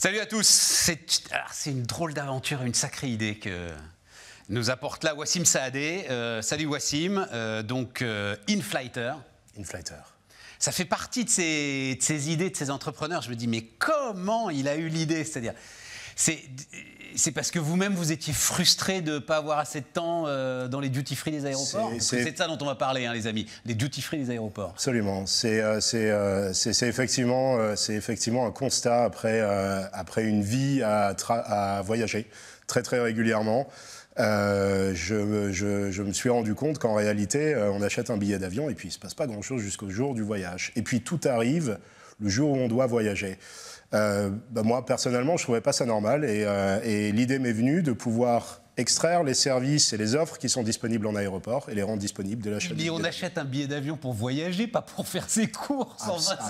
Salut à tous. C'est une drôle d'aventure, une sacrée idée que nous apporte là Wassim Saadé. Euh, salut Wassim, euh, donc euh, Inflighter. Inflighter. Ça fait partie de ces, idées, de ces entrepreneurs. Je me dis, mais comment il a eu l'idée C'est-à-dire, c'est parce que vous-même, vous étiez frustré de ne pas avoir assez de temps euh, dans les duty-free des aéroports C'est de ça dont on va parler, hein, les amis, les duty-free des aéroports. Absolument. C'est euh, euh, effectivement, euh, effectivement un constat après, après une vie à, voyager très très régulièrement. je, je, me suis rendu compte qu'en réalité, on achète un billet d'avion et puis il se passe pas grand-chose jusqu'au jour du voyage. Et puis tout arrive le jour où on doit voyager euh, bah, moi, personnellement, je trouvais pas ça normal. Et, euh, et l'idée m'est venue de pouvoir extraire les services et les offres qui sont disponibles en aéroport et les rendre disponibles de la chaîne. Mais on achète un billet d'avion pour voyager, pas pour faire ses courses.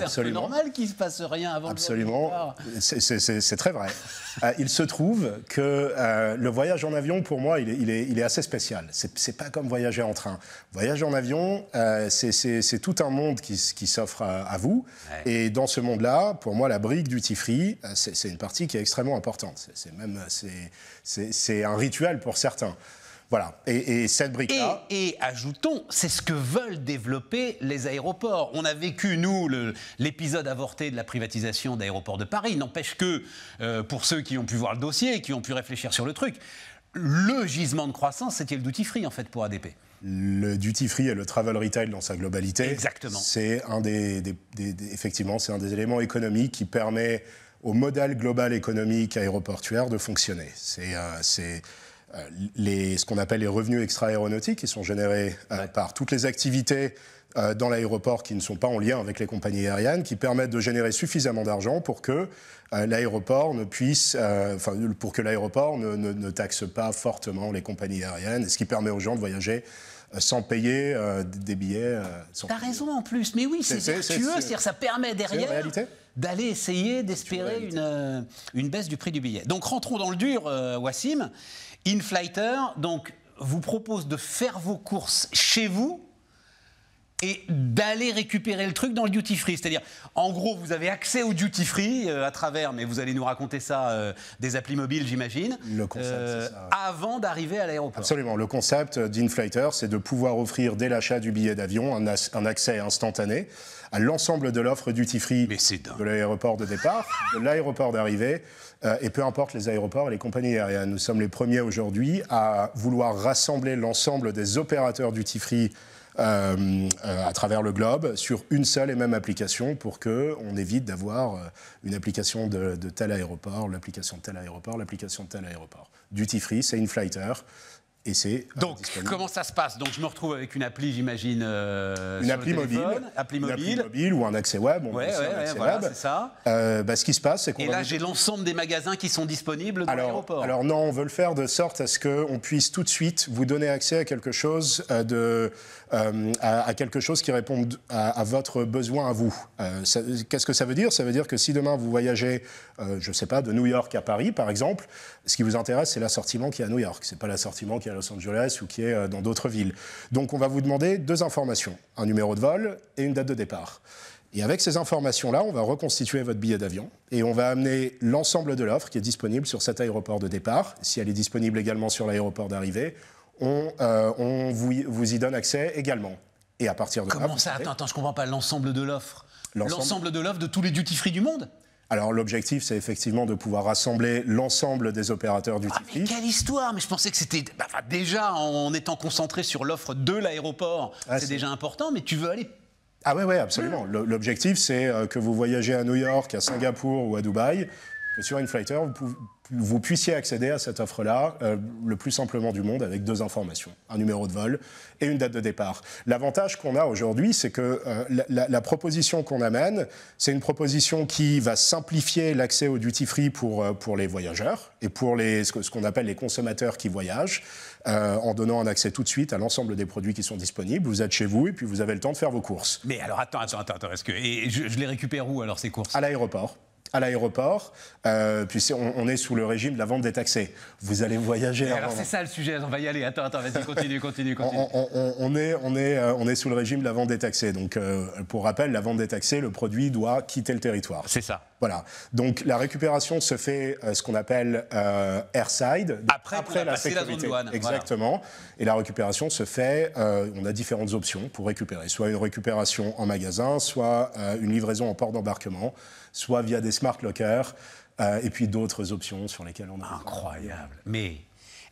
C'est normal qu'il ne se passe rien avant Absolument. C'est très vrai. Euh, il se trouve que euh, le voyage en avion, pour moi, il est, assez spécial. C'est pas comme voyager en train. Voyage en avion, euh, c'est tout un monde qui, s'offre à, vous. Et dans ce monde-là, pour moi, la brique du Tifri, c'est une partie qui est extrêmement importante. C'est même c'est un rituel pour certains. Voilà. Et, cette brique-là. Et, ajoutons, c'est ce que veulent développer les aéroports. On a vécu, nous, l'épisode avorté de la privatisation d'aéroports de Paris. N'empêche que, euh, pour ceux qui ont pu voir le dossier, qui ont pu réfléchir sur le truc, le gisement de croissance, c'était le duty free, en fait, pour ADP. Le duty free et le travel retail dans sa globalité. Exactement. C'est un des, effectivement, c'est un des éléments économiques qui permet au modèle global économique aéroportuaire de fonctionner. C'est. Euh, euh, les, ce qu'on appelle les revenus extra-aéronautiques, qui sont générés euh, par toutes les activités euh, dans l'aéroport qui ne sont pas en lien avec les compagnies aériennes, qui permettent de générer suffisamment d'argent pour que euh, l'aéroport ne puisse, euh, enfin, pour que l'aéroport ne, taxe pas fortement les compagnies aériennes, ce qui permet aux gens de voyager sans payer des billets. T'as raison en plus, mais oui, c'est vertueux, c'est-à-dire ça permet derrière d'aller essayer d'espérer une, une, baisse du prix du billet. Donc rentrons dans le dur, Wassim. Inflighter, donc vous propose de faire vos courses chez vous et d'aller récupérer le truc dans le duty free. C'est-à-dire, en gros, vous avez accès au duty free euh, à travers, mais vous allez nous raconter ça euh, des applis mobiles, j'imagine. Le concept, euh, Avant d'arriver à l'aéroport. Absolument. Le concept d'Inflater, c'est de pouvoir offrir dès l'achat du billet d'avion un, accès instantané à l'ensemble de l'offre duty free de l'aéroport de départ, de l'aéroport d'arrivée, et peu importe les aéroports et les compagnies aériennes. Nous sommes les premiers aujourd'hui à vouloir rassembler l'ensemble des opérateurs duty free euh, à travers le globe sur une seule et même application pour qu'on évite d'avoir euh, une application de, tel aéroport, l'application de tel aéroport, l'application de tel aéroport. Duty Free, c'est Inflighter. Et c'est euh, donc comment ça se passe Donc je me retrouve avec une appli, j'imagine. Euh, une appli mobile, appli mobile, ou un accès web. On ouais, ouais, Ça. Euh, bah, ce qui se passe, c'est qu'on. Et là, j'ai l'ensemble des magasins qui sont disponibles dans l'aéroport. Alors non, on veut le faire de sorte à ce qu'on puisse tout de suite vous donner accès à quelque chose de à, quelque chose qui réponde à, votre besoin à vous. Qu'est-ce que ça veut dire Ça veut dire que si demain vous voyagez, je ne sais pas, de New York à Paris, par exemple, ce qui vous intéresse, c'est l'assortiment qui est à New York. C'est pas l'assortiment qui est à Los Angeles ou qui est euh, dans d'autres villes. Donc on va vous demander deux informations, un numéro de vol et une date de départ. Et avec ces informations-là, on va reconstituer votre billet d'avion et on va amener l'ensemble de l'offre qui est disponible sur cet aéroport de départ. Si elle est disponible également sur l'aéroport d'arrivée, on, euh, vous, y, donne accès également. Et à partir de Comment ça Attends, attends, je comprends pas l'ensemble de l'offre. L'ensemble de l'offre de tous les duty-free du monde alors l'objectif, c'est effectivement de pouvoir rassembler l'ensemble des opérateurs du ah, mais Quelle histoire Mais je pensais que c'était bah, déjà en étant concentré sur l'offre de l'aéroport, ah, c'est déjà important, mais tu veux aller ah oui, ouais, absolument. L'objectif, c'est euh, que vous voyagez à New York, à Singapour ou à Dubaï, sur Inflighter, vous, puissiez accéder à cette offre-là euh, le plus simplement du monde avec deux informations, un numéro de vol et une date de départ. L'avantage qu'on a aujourd'hui, c'est que euh, la, proposition qu'on amène, c'est une proposition qui va simplifier l'accès au duty-free pour, euh, pour les voyageurs et pour les, ce qu'on appelle les consommateurs qui voyagent, en donnant un accès tout de suite à l'ensemble des produits qui sont disponibles. Vous êtes chez vous et puis vous avez le temps de faire vos courses. Mais alors attends, attends, attends, est que... Et je, je les récupère où alors ces courses À l'aéroport à l'aéroport, euh, puis on, est sous le régime de la vente détaxée. Vous allez voyager. alors c'est ça le sujet, on va y aller. Attends, attends, vas-y, continue, continue, continue. on, est, on, est, euh, on est sous le régime de la vente détaxée. Donc, euh, pour rappel, la vente détaxée, le produit doit quitter le territoire. C'est ça. Voilà. Donc la récupération se fait euh, ce qu'on appelle euh, airside. Après, après la sécurité. La douane, Exactement. Et la récupération se fait, euh, on a différentes options pour récupérer. Soit une récupération en magasin, soit une livraison en port d'embarquement, soit via des smart lockers, et puis d'autres options sur lesquelles on a. Incroyable. Mais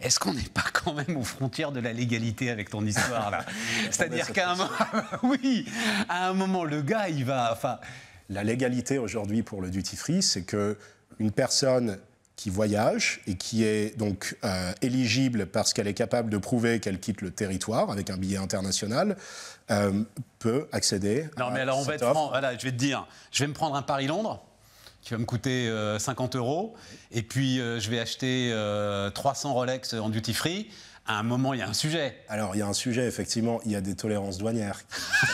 est-ce qu'on n'est pas quand même aux frontières de la légalité avec ton histoire là C'est-à-dire qu'à un moment, oui, à un moment, le gars, il va, enfin, la légalité aujourd'hui pour le duty-free, c'est que une personne qui voyage et qui est donc euh, éligible parce qu'elle est capable de prouver qu'elle quitte le territoire avec un billet international euh, peut accéder. Non, mais alors on va être Voilà, je vais te dire, je vais me prendre un Paris-Londres qui va me coûter 50 euh, euros et puis je vais acheter 300 Rolex en duty free à un moment, il y a un sujet. Alors, il y a un sujet, effectivement. Il y a des tolérances douanières.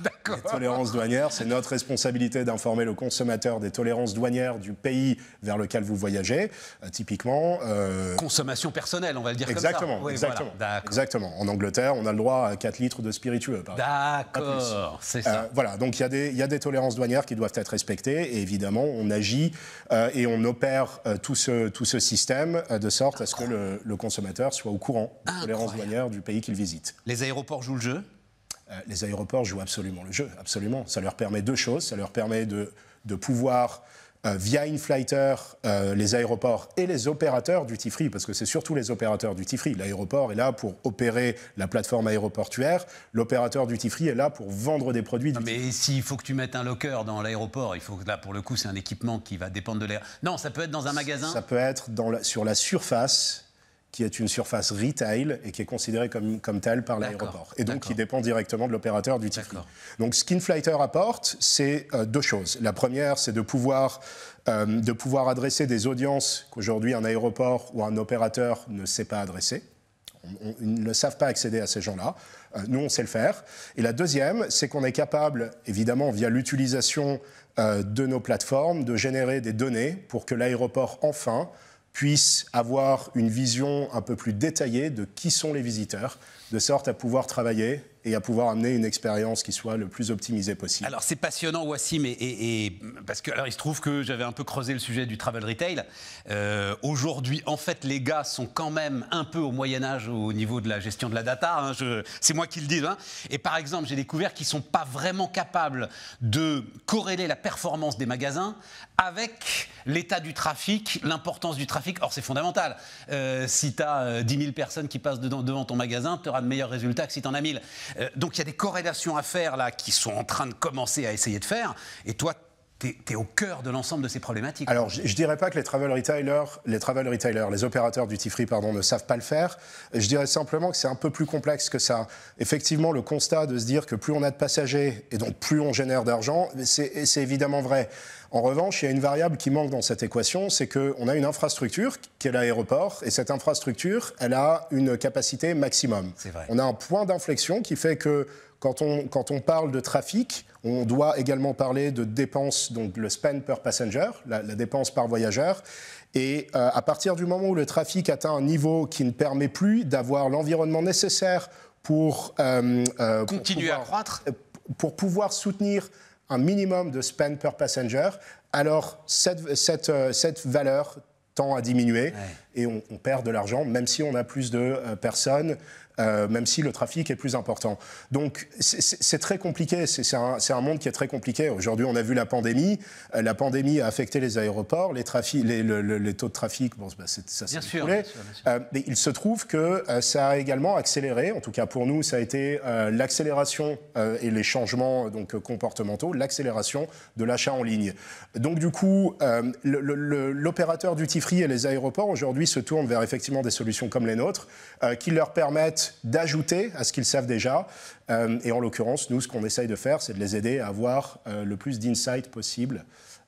D'accord. Les tolérances douanières, c'est notre responsabilité d'informer le consommateur des tolérances douanières du pays vers lequel vous voyagez. Euh, typiquement. Euh, Consommation personnelle, on va le dire exactement, comme ça. exactement. Exactement. En Angleterre, on a le droit à 4 litres de spiritueux, D'accord, euh, c'est ça. voilà, donc il y, a des, il y, a des tolérances douanières qui doivent être respectées. Et évidemment, on agit et on opère tout, ce, tout ce système de sorte à ce que le, le consommateur soit courant pour tolérance du pays qu'ils visitent. Les aéroports jouent le jeu euh, les aéroports jouent absolument le jeu, absolument. Ça leur permet deux choses. Ça leur permet de, de pouvoir, euh, via Inflighter, euh, les aéroports et les opérateurs du Tifri, parce que c'est surtout les opérateurs du Tifri. L'aéroport est là pour opérer la plateforme aéroportuaire. L'opérateur du Tifri est là pour vendre des produits Mais s'il faut que tu mettes un locker dans l'aéroport, il faut que là, pour le coup, c'est un équipement qui va dépendre de l'air. Non, ça peut être dans un magasin. Ça peut être dans la, sur la surface qui est une surface retail et qui est considérée comme, comme telle par l'aéroport. Et donc qui dépend directement de l'opérateur du titre. Donc ce qu'Inflighter apporte, c'est euh, deux choses. La première, c'est de pouvoir, euh, de pouvoir adresser des audiences qu'aujourd'hui un aéroport ou un opérateur ne sait pas adresser. ils ne savent pas accéder à ces gens-là. Euh, nous, on sait le faire. Et la deuxième, c'est qu'on est capable, évidemment, via l'utilisation de nos plateformes, de générer des données pour que l'aéroport, enfin, puissent avoir une vision un peu plus détaillée de qui sont les visiteurs, de sorte à pouvoir travailler et à pouvoir amener une expérience qui soit le plus optimisée possible. Alors c'est passionnant Wassim et, et, parce que alors il se trouve que j'avais un peu creusé le sujet du travel retail. Euh, aujourd'hui en fait les gars sont quand même un peu au Moyen Âge au niveau de la gestion de la data. Hein, c'est moi qui le dis. Hein. Et par exemple j'ai découvert qu'ils sont pas vraiment capables de corréler la performance des magasins avec l'état du trafic, l'importance du trafic. Or c'est fondamental. Euh, si tu as 10 000 personnes qui passent devant ton magasin, tu auras de meilleurs résultats que si tu en as 1000. Euh, donc il y a des corrélations à faire là qui sont en train de commencer à essayer de faire. Et toi, tu es, au cœur de l'ensemble de ces problématiques. Alors, je ne dirais pas que les travel retailers, les travel retailers, les opérateurs du free pardon, ne savent pas le faire. Je dirais simplement que c'est un peu plus complexe que ça. Effectivement, le constat de se dire que plus on a de passagers et donc plus on génère d'argent, c'est évidemment vrai. En revanche, il y a une variable qui manque dans cette équation, c'est qu'on a une infrastructure qui est l'aéroport, et cette infrastructure, elle a une capacité maximum. Vrai. On a un point d'inflexion qui fait que quand on, quand on, parle de trafic, on doit également parler de dépenses, donc le spend per passenger, la, dépense par voyageur. Et euh, à partir du moment où le trafic atteint un niveau qui ne permet plus d'avoir l'environnement nécessaire pour euh, euh, continuer à croître, pour pouvoir soutenir un minimum de spend per passenger, alors cette, euh, valeur tend à diminuer et on, perd de l'argent, même si on a plus de euh, personnes euh, même si le trafic est plus important. Donc c'est très compliqué, c'est un, monde qui est très compliqué. Aujourd'hui, on a vu la pandémie, euh, la pandémie a affecté les aéroports, les, les, taux de trafic, bon, ça s'est écoulé. Euh, mais il se trouve que ça a également accéléré, en tout cas pour nous, ça a été l'accélération et les changements donc, comportementaux, l'accélération de l'achat en ligne. Donc du coup, l'opérateur du free et les aéroports aujourd'hui se tournent vers effectivement des solutions comme les nôtres qui leur permettent d'ajouter à ce qu'ils savent déjà. Euh, et en l'occurrence, nous, ce qu'on essaye de faire, c'est de les aider à avoir euh, le plus d'insight possible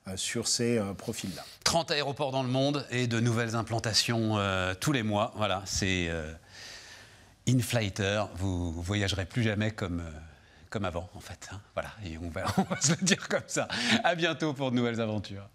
euh, sur ces profils-là. 30 aéroports dans le monde et de nouvelles implantations tous les mois. Voilà, c'est euh, Inflater. Vous voyagerez plus jamais comme, comme avant, en fait. Hein. Voilà, et on va, on va se le dire comme ça. À bientôt pour de nouvelles aventures.